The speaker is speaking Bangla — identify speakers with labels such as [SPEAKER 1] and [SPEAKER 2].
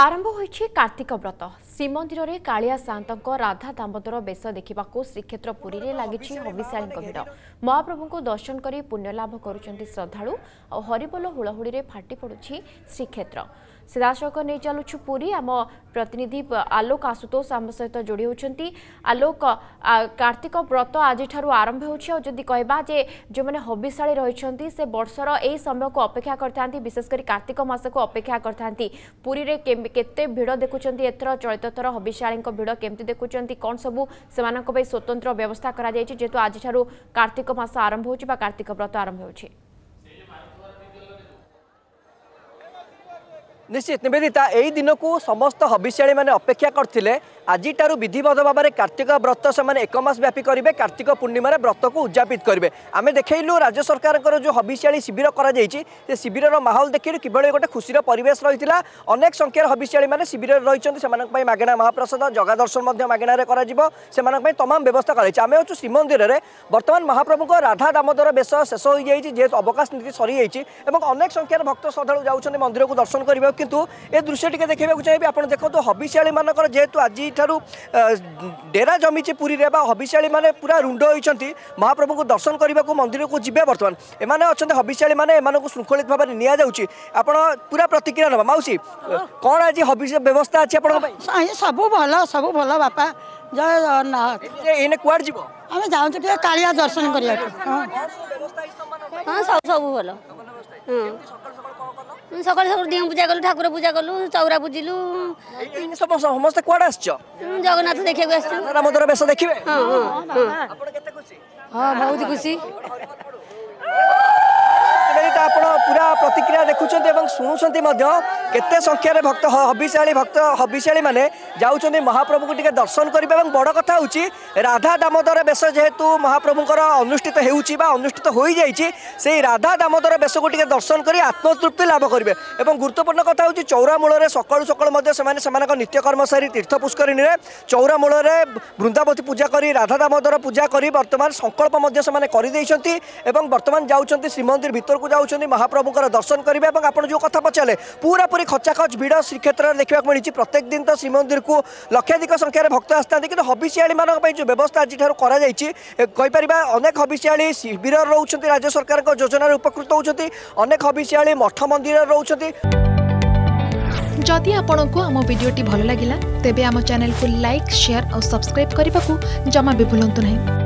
[SPEAKER 1] ଆରମ୍ଭ ହୋଇଛି କାର୍ତ୍ତିକ ବ୍ରତ ଶ୍ରୀମନ୍ଦିରରେ କାଳିଆ ସାଆନ୍ତଙ୍କ ରାଧା ଦାମୋଦର ବେଶ ଦେଖିବାକୁ ଶ୍ରୀକ୍ଷେତ୍ର ପୁରୀରେ ଲାଗିଛି ହବିଶାଳୀଙ୍କ ଭିଡ଼ ମହାପ୍ରଭୁଙ୍କୁ ଦର୍ଶନ କରି ପୁଣ୍ୟଲାଭ କରୁଛନ୍ତି ଶ୍ରଦ୍ଧାଳୁ ଆଉ ହରିବୋଲ ହୁଳହୁଳିରେ ଫାଟି ପଡ଼ୁଛି ଶ୍ରୀକ୍ଷେତ୍ର ସିଧାସଳଖ ନେଇ ଚାଲୁଛୁ ପୁରୀ ଆମ ପ୍ରତିନିଧି ଆଲୋକ ଆଶୁତୋଷ ଆମ ସହିତ ଯୋଡ଼ି ହେଉଛନ୍ତି ଆଲୋକ କାର୍ତ୍ତିକ ବ୍ରତ ଆଜିଠାରୁ ଆରମ୍ଭ ହେଉଛି ଆଉ ଯଦି କହିବା ଯେ ଯେଉଁମାନେ ହବିଶାଳୀ ରହିଛନ୍ତି ସେ ବର୍ଷର ଏହି ସମୟକୁ ଅପେକ୍ଷା କରିଥାନ୍ତି ବିଶେଷ କରି କାର୍ତ୍ତିକ ମାସକୁ ଅପେକ୍ଷା କରିଥାନ୍ତି ପୁରୀରେ କେତେ ଭିଡ଼ ଦେଖୁଛନ୍ତି ଏଥର ଚଳିତ ଏତଥର ହବିଷ୍ୟାଳୀଙ୍କ ଭିଡ଼ କେମିତି ଦେଖୁଛନ୍ତି କ'ଣ ସବୁ ସେମାନଙ୍କ ପାଇଁ ସ୍ୱତନ୍ତ୍ର ବ୍ୟବସ୍ଥା କରାଯାଇଛି ଯେହେତୁ ଆଜିଠାରୁ କାର୍ତ୍ତିକ ମାସ ଆରମ୍ଭ ହେଉଛି ବା କାର୍ତ୍ତିକ ବ୍ରତ ଆରମ୍ଭ ହେଉଛି
[SPEAKER 2] নিশ্চিত নিবেদিতা এই দিনকু সমস্ত হবিষ্যাড়ী মানে অপেক্ষা করলে আজিঠার বিধিবদ্ধ ভাবে কার্তিক ব্রত সে এক মাস ব্যাপী করবে কার্তিক পূর্ণিমার ব্রতক উদযাপিত করবে আমি দেখাইলু রাজ্য সরকারঙ্কর যে হবিষ্যাড়ী শিবির করা যাই সে শিবিরর মাহল দেখিলু কিভাবে গোটে খুশির পরিবেশ রয়েছে অনেক সংখ্যার হবিষ্যাড়ী মানে শিবির রয়েছেন সে মাগেণা মহাপ্রসাদ জগাদর্শন মাগেণার করা সে তমাম ব্যবস্থা করা হয়েছে আমি হচ্ছু শ্রীমন্দিরের বর্তমান মহাপ্রভুঙ্ রাধা দামোদর বেশ শেষ হয়ে যাই যেহেতু অবকাশ নীতি সরি যাই এবং অনেক সংখ্যার ভক্ত শ্রদ্ধাড়ু যাচ্ছেন মন্দিরক দর্শন করবে কিন্তু ଏ ଦୃଶ୍ୟଟିକେ ଦେଖିବାକୁ ଚାହିଁବି ଆପଣ ଦେଖନ୍ତୁ ହବିଶାଳୀମାନଙ୍କର ଯେହେତୁ ଆଜିଠାରୁ ଡେରା ଜମିଛି ପୁରୀରେ ବା ହବିଶାଳୀମାନେ ପୁରା ରୁଣ୍ଡ ହୋଇଛନ୍ତି ମହାପ୍ରଭୁଙ୍କୁ ଦର୍ଶନ କରିବାକୁ ମନ୍ଦିରକୁ ଯିବେ ବର୍ତ୍ତମାନ ଏମାନେ ଅଛନ୍ତି ହବିଶାଳୀମାନେ ଏମାନଙ୍କୁ ଶୃଙ୍ଖଳିତ ଭାବରେ ନିଆଯାଉଛି ଆପଣ ପୁରା ପ୍ରତିକ୍ରିୟା ନେବା ମାଉସୀ କ'ଣ ଆଜି ହବି ବ୍ୟବସ୍ଥା ଅଛି ଆପଣଙ୍କ ପାଇଁ ସବୁ ଭଲ ସବୁ ଭଲ ବାପା ଜୟ ଜଗନ୍ନାଥ ଏଇନେ କୁଆଡ଼େ ଯିବ ଆମେ ଯାଉଛୁ ଟିକେ କାଳିଆ ଦର୍ଶନ କରିବାକୁ ହଁ ସବୁ ଭଲ সকালে সকালে দিয়ে পূজা কলু ঠাকুর পূজা কলু চৌরা বুঝিলু সমস্তে কুয়াড়ে আসছ জগন্নাথ দেখিବାକୁ আসছো রামদর বেশ দেখিবে হ্যাঁ হ্যাঁ হ্যাঁ বহুত খুশি আপনার পুরা ଶୁଣୁଛନ୍ତି ମଧ୍ୟ କେତେ ସଂଖ୍ୟାରେ ଭକ୍ତ ହବିଶାଳୀ ଭକ୍ତ ହବିଶାଳୀମାନେ ଯାଉଛନ୍ତି ମହାପ୍ରଭୁଙ୍କୁ ଟିକେ ଦର୍ଶନ କରିବେ ଏବଂ ବଡ଼ କଥା ହେଉଛି ରାଧା ଦାମୋଦର ବେଶ ଯେହେତୁ ମହାପ୍ରଭୁଙ୍କର ଅନୁଷ୍ଠିତ ହେଉଛି ବା ଅନୁଷ୍ଠିତ ହୋଇଯାଇଛି ସେଇ ରାଧା ଦାମୋଦର ବେଶକୁ ଟିକେ ଦର୍ଶନ କରି ଆତ୍ମତୃପ୍ତି ଲାଭ କରିବେ ଏବଂ ଗୁରୁତ୍ୱପୂର୍ଣ୍ଣ କଥା ହେଉଛି ଚଉରାମୂଳରେ ସକାଳୁ ସକାଳୁ ମଧ୍ୟ ସେମାନେ ସେମାନଙ୍କ ନିତ୍ୟକର୍ମ ସାରି ତୀର୍ଥ ପୁଷ୍କରିଣୀରେ ଚଉରାମୂଳରେ ବୃନ୍ଦାବତୀ ପୂଜା କରି ରାଧା ଦାମୋଦର ପୂଜା କରି ବର୍ତ୍ତମାନ ସଂକଳ୍ପ ମଧ୍ୟ ସେମାନେ କରିଦେଇଛନ୍ତି ଏବଂ ବର୍ତ୍ତମାନ ଯାଉଛନ୍ତି ଶ୍ରୀମନ୍ଦିର ଭିତରକୁ ଯାଉଛନ୍ତି ମହାପ୍ରଭୁଙ୍କର ଦର୍ଶନ କରିବେ ଏବଂ ଆପଣ ଯେଉଁ কথা ପଚାରିଲେ ପୁରାପୁରି ଖଚାଖଚ ଭିଡ଼ ଶ୍ରୀକ୍ଷେତ୍ରରେ ଦେଖିବାକୁ ମିଳିଛି ପ୍ରତ୍ୟେକ ଦିନ ତ ଶ୍ରୀମନ୍ଦିରକୁ ଲକ୍ଷାଧିକ ସଂଖ୍ୟାରେ ଭକ୍ତ ଆସିଥାନ୍ତି କିନ୍ତୁ ହବିଷ୍ୟାଳୀମାନଙ୍କ ପାଇଁ ଯେଉଁ ବ୍ୟବସ୍ଥା ଆଜିଠାରୁ କରାଯାଇଛି କହିପାରିବା ଅନେକ ହବିଷ୍ୟାଳୀ ଶିବିରରେ ରହୁଛନ୍ତି ରାଜ୍ୟ ସରକାରଙ୍କ ଯୋଜନାରେ ଉପକୃତ ହେଉଛନ୍ତି ଅନେକ ହବିଷ୍ୟାଳୀ ମଠ ମନ୍ଦିରରେ ରହୁଛନ୍ତି
[SPEAKER 1] ଯଦି ଆପଣଙ୍କୁ ଆମ ଭିଡ଼ିଓଟି ଭଲ ଲାଗିଲା ତେବେ ଆମ ଚ୍ୟାନେଲକୁ ଲାଇକ୍ ସେୟାର ଆଉ ସବସ୍କ୍ରାଇବ୍ କରିବାକୁ ଜମା ବି ଭୁଲନ୍ତୁ ନାହିଁ